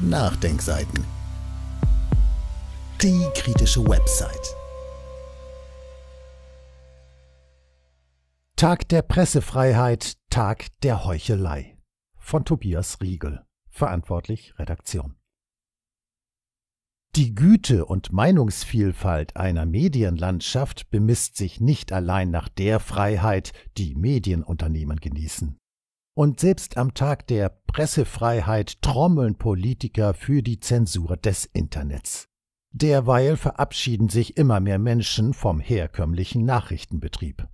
Nachdenkseiten. Die kritische Website. Tag der Pressefreiheit, Tag der Heuchelei. Von Tobias Riegel. Verantwortlich Redaktion. Die Güte und Meinungsvielfalt einer Medienlandschaft bemisst sich nicht allein nach der Freiheit, die Medienunternehmen genießen. Und selbst am Tag der Pressefreiheit trommeln Politiker für die Zensur des Internets. Derweil verabschieden sich immer mehr Menschen vom herkömmlichen Nachrichtenbetrieb.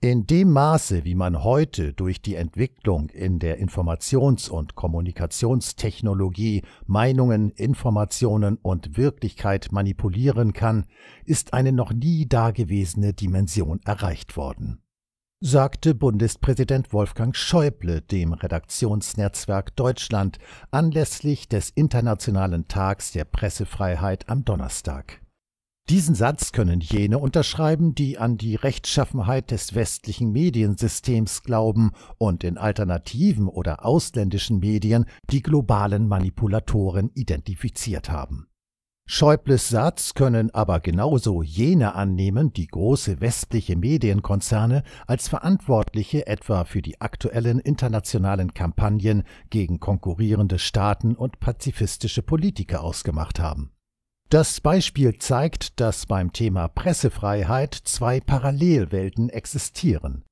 In dem Maße, wie man heute durch die Entwicklung in der Informations- und Kommunikationstechnologie Meinungen, Informationen und Wirklichkeit manipulieren kann, ist eine noch nie dagewesene Dimension erreicht worden sagte Bundespräsident Wolfgang Schäuble dem Redaktionsnetzwerk Deutschland anlässlich des Internationalen Tags der Pressefreiheit am Donnerstag. Diesen Satz können jene unterschreiben, die an die Rechtschaffenheit des westlichen Mediensystems glauben und in alternativen oder ausländischen Medien die globalen Manipulatoren identifiziert haben. Schäubles Satz können aber genauso jene annehmen, die große westliche Medienkonzerne als Verantwortliche etwa für die aktuellen internationalen Kampagnen gegen konkurrierende Staaten und pazifistische Politiker ausgemacht haben. Das Beispiel zeigt, dass beim Thema Pressefreiheit zwei Parallelwelten existieren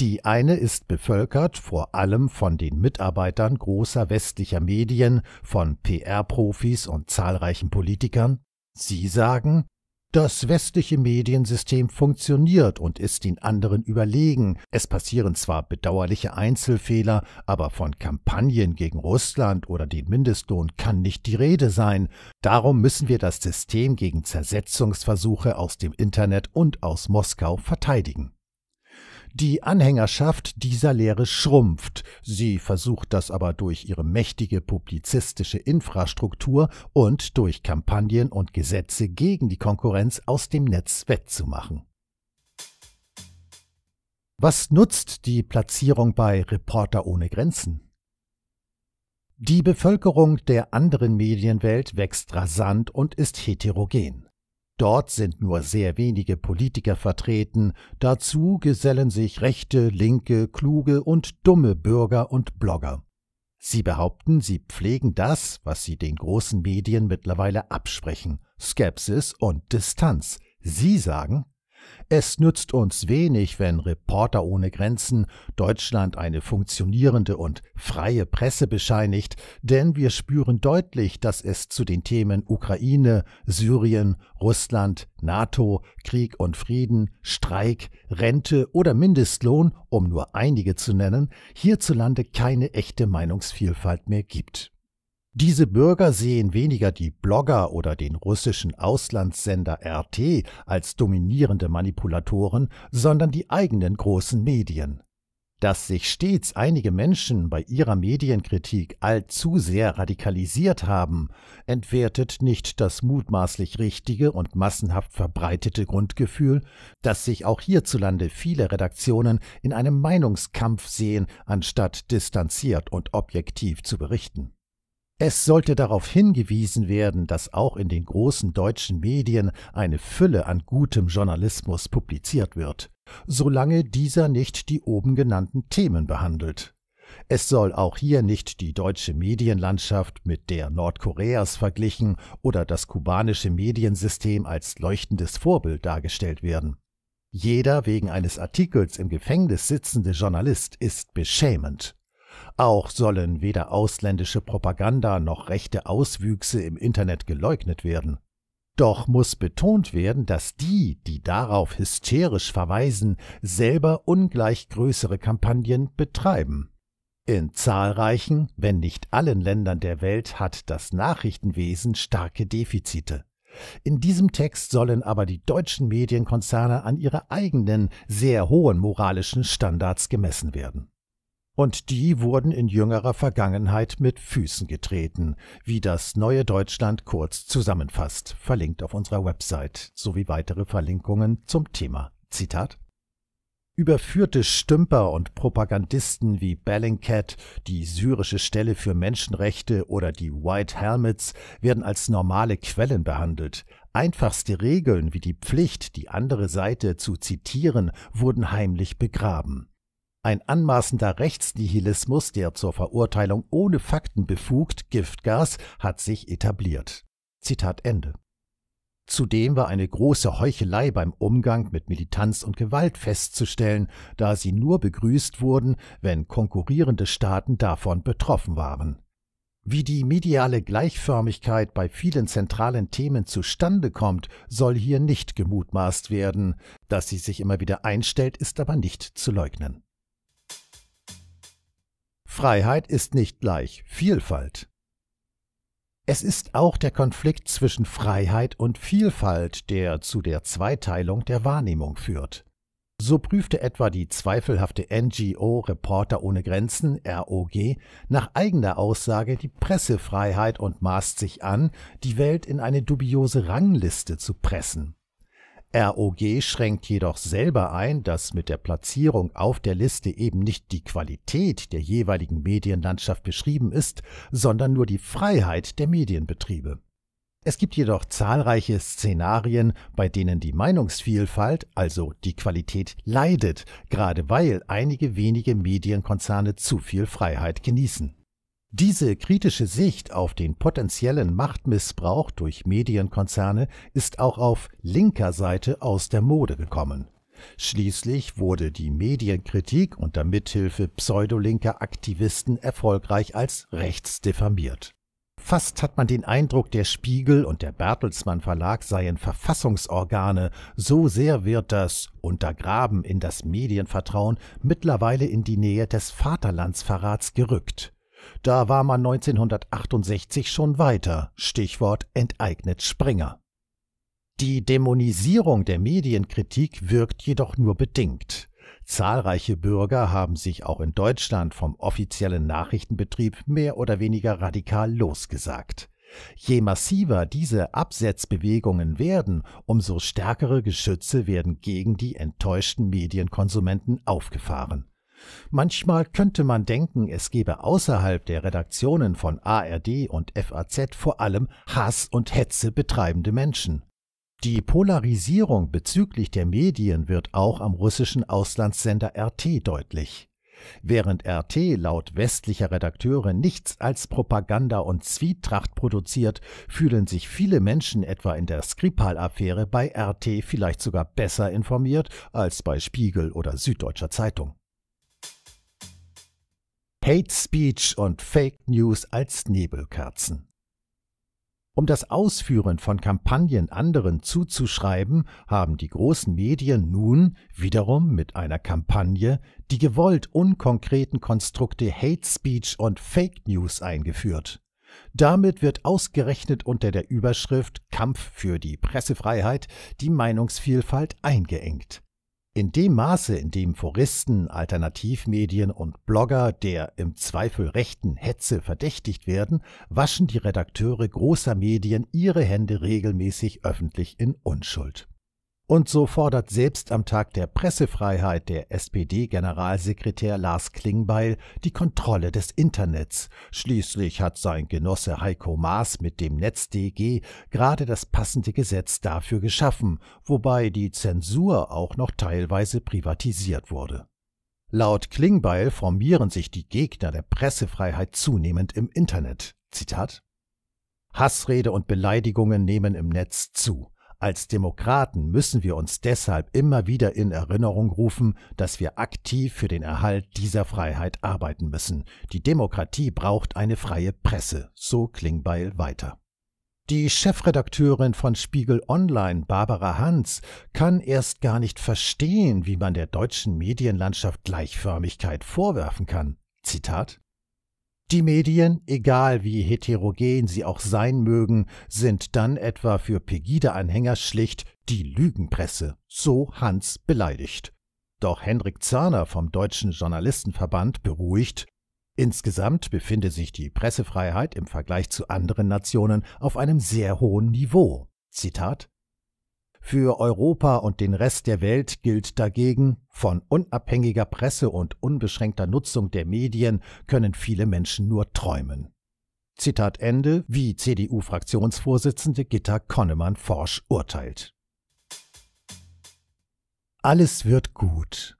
die eine ist bevölkert vor allem von den Mitarbeitern großer westlicher Medien, von PR-Profis und zahlreichen Politikern. Sie sagen, das westliche Mediensystem funktioniert und ist den anderen überlegen. Es passieren zwar bedauerliche Einzelfehler, aber von Kampagnen gegen Russland oder den Mindestlohn kann nicht die Rede sein. Darum müssen wir das System gegen Zersetzungsversuche aus dem Internet und aus Moskau verteidigen. Die Anhängerschaft dieser Lehre schrumpft. Sie versucht das aber durch ihre mächtige publizistische Infrastruktur und durch Kampagnen und Gesetze gegen die Konkurrenz aus dem Netz wettzumachen. Was nutzt die Platzierung bei Reporter ohne Grenzen? Die Bevölkerung der anderen Medienwelt wächst rasant und ist heterogen. Dort sind nur sehr wenige Politiker vertreten, dazu gesellen sich rechte, linke, kluge und dumme Bürger und Blogger. Sie behaupten, sie pflegen das, was sie den großen Medien mittlerweile absprechen Skepsis und Distanz. Sie sagen, es nützt uns wenig, wenn Reporter ohne Grenzen Deutschland eine funktionierende und freie Presse bescheinigt, denn wir spüren deutlich, dass es zu den Themen Ukraine, Syrien, Russland, NATO, Krieg und Frieden, Streik, Rente oder Mindestlohn, um nur einige zu nennen, hierzulande keine echte Meinungsvielfalt mehr gibt. Diese Bürger sehen weniger die Blogger oder den russischen Auslandssender RT als dominierende Manipulatoren, sondern die eigenen großen Medien. Dass sich stets einige Menschen bei ihrer Medienkritik allzu sehr radikalisiert haben, entwertet nicht das mutmaßlich richtige und massenhaft verbreitete Grundgefühl, dass sich auch hierzulande viele Redaktionen in einem Meinungskampf sehen, anstatt distanziert und objektiv zu berichten. Es sollte darauf hingewiesen werden, dass auch in den großen deutschen Medien eine Fülle an gutem Journalismus publiziert wird, solange dieser nicht die oben genannten Themen behandelt. Es soll auch hier nicht die deutsche Medienlandschaft mit der Nordkoreas verglichen oder das kubanische Mediensystem als leuchtendes Vorbild dargestellt werden. Jeder wegen eines Artikels im Gefängnis sitzende Journalist ist beschämend. Auch sollen weder ausländische Propaganda noch rechte Auswüchse im Internet geleugnet werden. Doch muss betont werden, dass die, die darauf hysterisch verweisen, selber ungleich größere Kampagnen betreiben. In zahlreichen, wenn nicht allen Ländern der Welt hat das Nachrichtenwesen starke Defizite. In diesem Text sollen aber die deutschen Medienkonzerne an ihre eigenen, sehr hohen moralischen Standards gemessen werden. Und die wurden in jüngerer Vergangenheit mit Füßen getreten, wie das neue Deutschland kurz zusammenfasst, verlinkt auf unserer Website, sowie weitere Verlinkungen zum Thema. Zitat Überführte Stümper und Propagandisten wie Bellingcat, die syrische Stelle für Menschenrechte oder die White Helmets werden als normale Quellen behandelt. Einfachste Regeln wie die Pflicht, die andere Seite zu zitieren, wurden heimlich begraben. Ein anmaßender Rechtsnihilismus, der zur Verurteilung ohne Fakten befugt, Giftgas, hat sich etabliert. Zitat Ende. Zudem war eine große Heuchelei beim Umgang mit Militanz und Gewalt festzustellen, da sie nur begrüßt wurden, wenn konkurrierende Staaten davon betroffen waren. Wie die mediale Gleichförmigkeit bei vielen zentralen Themen zustande kommt, soll hier nicht gemutmaßt werden. Dass sie sich immer wieder einstellt, ist aber nicht zu leugnen. Freiheit ist nicht gleich Vielfalt. Es ist auch der Konflikt zwischen Freiheit und Vielfalt, der zu der Zweiteilung der Wahrnehmung führt. So prüfte etwa die zweifelhafte NGO Reporter ohne Grenzen ROG nach eigener Aussage die Pressefreiheit und maßt sich an, die Welt in eine dubiose Rangliste zu pressen. ROG schränkt jedoch selber ein, dass mit der Platzierung auf der Liste eben nicht die Qualität der jeweiligen Medienlandschaft beschrieben ist, sondern nur die Freiheit der Medienbetriebe. Es gibt jedoch zahlreiche Szenarien, bei denen die Meinungsvielfalt, also die Qualität, leidet, gerade weil einige wenige Medienkonzerne zu viel Freiheit genießen. Diese kritische Sicht auf den potenziellen Machtmissbrauch durch Medienkonzerne ist auch auf linker Seite aus der Mode gekommen. Schließlich wurde die Medienkritik unter Mithilfe pseudolinker Aktivisten erfolgreich als rechts diffamiert. Fast hat man den Eindruck, der Spiegel und der Bertelsmann Verlag seien Verfassungsorgane, so sehr wird das Untergraben in das Medienvertrauen mittlerweile in die Nähe des Vaterlandsverrats gerückt. Da war man 1968 schon weiter. Stichwort enteignet Springer. Die Dämonisierung der Medienkritik wirkt jedoch nur bedingt. Zahlreiche Bürger haben sich auch in Deutschland vom offiziellen Nachrichtenbetrieb mehr oder weniger radikal losgesagt. Je massiver diese Absetzbewegungen werden, umso stärkere Geschütze werden gegen die enttäuschten Medienkonsumenten aufgefahren. Manchmal könnte man denken, es gebe außerhalb der Redaktionen von ARD und FAZ vor allem Hass und Hetze betreibende Menschen. Die Polarisierung bezüglich der Medien wird auch am russischen Auslandssender RT deutlich. Während RT laut westlicher Redakteure nichts als Propaganda und Zwietracht produziert, fühlen sich viele Menschen etwa in der Skripal-Affäre bei RT vielleicht sogar besser informiert als bei Spiegel oder Süddeutscher Zeitung. Hate Speech und Fake News als Nebelkerzen. Um das Ausführen von Kampagnen anderen zuzuschreiben, haben die großen Medien nun wiederum mit einer Kampagne die gewollt unkonkreten Konstrukte Hate Speech und Fake News eingeführt. Damit wird ausgerechnet unter der Überschrift Kampf für die Pressefreiheit die Meinungsvielfalt eingeengt. In dem Maße, in dem Foristen, Alternativmedien und Blogger der im Zweifel rechten Hetze verdächtigt werden, waschen die Redakteure großer Medien ihre Hände regelmäßig öffentlich in Unschuld. Und so fordert selbst am Tag der Pressefreiheit der SPD-Generalsekretär Lars Klingbeil die Kontrolle des Internets. Schließlich hat sein Genosse Heiko Maas mit dem NetzDG gerade das passende Gesetz dafür geschaffen, wobei die Zensur auch noch teilweise privatisiert wurde. Laut Klingbeil formieren sich die Gegner der Pressefreiheit zunehmend im Internet. Zitat Hassrede und Beleidigungen nehmen im Netz zu. Als Demokraten müssen wir uns deshalb immer wieder in Erinnerung rufen, dass wir aktiv für den Erhalt dieser Freiheit arbeiten müssen. Die Demokratie braucht eine freie Presse, so Klingbeil weiter. Die Chefredakteurin von Spiegel Online, Barbara Hans, kann erst gar nicht verstehen, wie man der deutschen Medienlandschaft Gleichförmigkeit vorwerfen kann. Zitat die Medien, egal wie heterogen sie auch sein mögen, sind dann etwa für Pegida-Anhänger schlicht die Lügenpresse, so Hans beleidigt. Doch Henrik Zahner vom Deutschen Journalistenverband beruhigt, insgesamt befinde sich die Pressefreiheit im Vergleich zu anderen Nationen auf einem sehr hohen Niveau. Zitat für Europa und den Rest der Welt gilt dagegen, von unabhängiger Presse und unbeschränkter Nutzung der Medien können viele Menschen nur träumen. Zitat Ende, wie CDU-Fraktionsvorsitzende Gitta Konnemann-Forsch urteilt. Alles wird gut.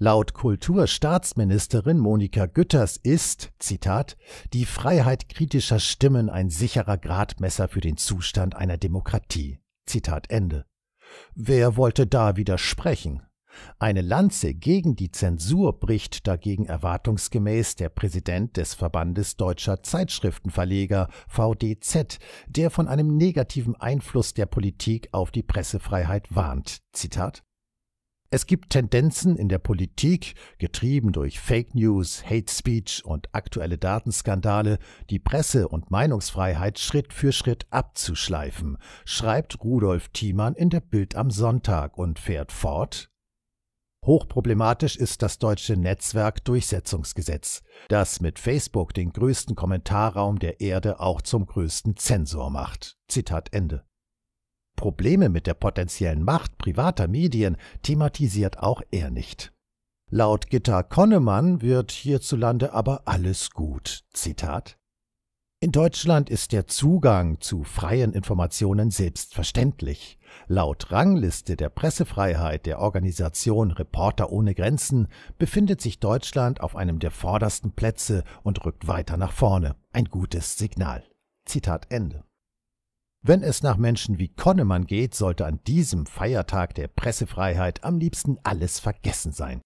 Laut Kulturstaatsministerin Monika Gütters ist, Zitat, die Freiheit kritischer Stimmen ein sicherer Gradmesser für den Zustand einer Demokratie. Zitat Ende. Wer wollte da widersprechen? Eine Lanze gegen die Zensur bricht dagegen erwartungsgemäß der Präsident des Verbandes deutscher Zeitschriftenverleger VDZ, der von einem negativen Einfluss der Politik auf die Pressefreiheit warnt. Zitat es gibt Tendenzen in der Politik, getrieben durch Fake News, Hate Speech und aktuelle Datenskandale, die Presse- und Meinungsfreiheit Schritt für Schritt abzuschleifen, schreibt Rudolf Thiemann in der Bild am Sonntag und fährt fort. Hochproblematisch ist das deutsche Netzwerkdurchsetzungsgesetz, das mit Facebook den größten Kommentarraum der Erde auch zum größten Zensor macht. Zitat Ende. Probleme mit der potenziellen Macht privater Medien thematisiert auch er nicht. Laut Gitta Konnemann wird hierzulande aber alles gut. Zitat in Deutschland ist der Zugang zu freien Informationen selbstverständlich. Laut Rangliste der Pressefreiheit der Organisation Reporter ohne Grenzen befindet sich Deutschland auf einem der vordersten Plätze und rückt weiter nach vorne. Ein gutes Signal. Zitat Ende. Wenn es nach Menschen wie Konnemann geht, sollte an diesem Feiertag der Pressefreiheit am liebsten alles vergessen sein.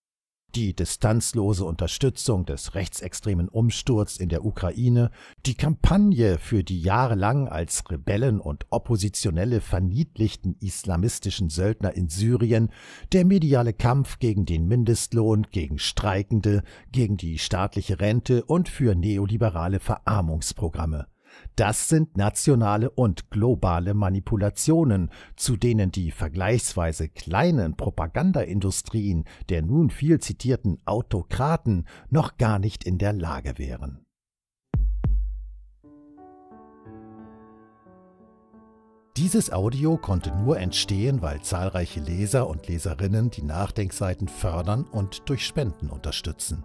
Die distanzlose Unterstützung des rechtsextremen Umsturz in der Ukraine, die Kampagne für die jahrelang als Rebellen und Oppositionelle verniedlichten islamistischen Söldner in Syrien, der mediale Kampf gegen den Mindestlohn, gegen Streikende, gegen die staatliche Rente und für neoliberale Verarmungsprogramme. Das sind nationale und globale Manipulationen, zu denen die vergleichsweise kleinen Propagandaindustrien der nun viel zitierten Autokraten noch gar nicht in der Lage wären. Dieses Audio konnte nur entstehen, weil zahlreiche Leser und Leserinnen die Nachdenkseiten fördern und durch Spenden unterstützen.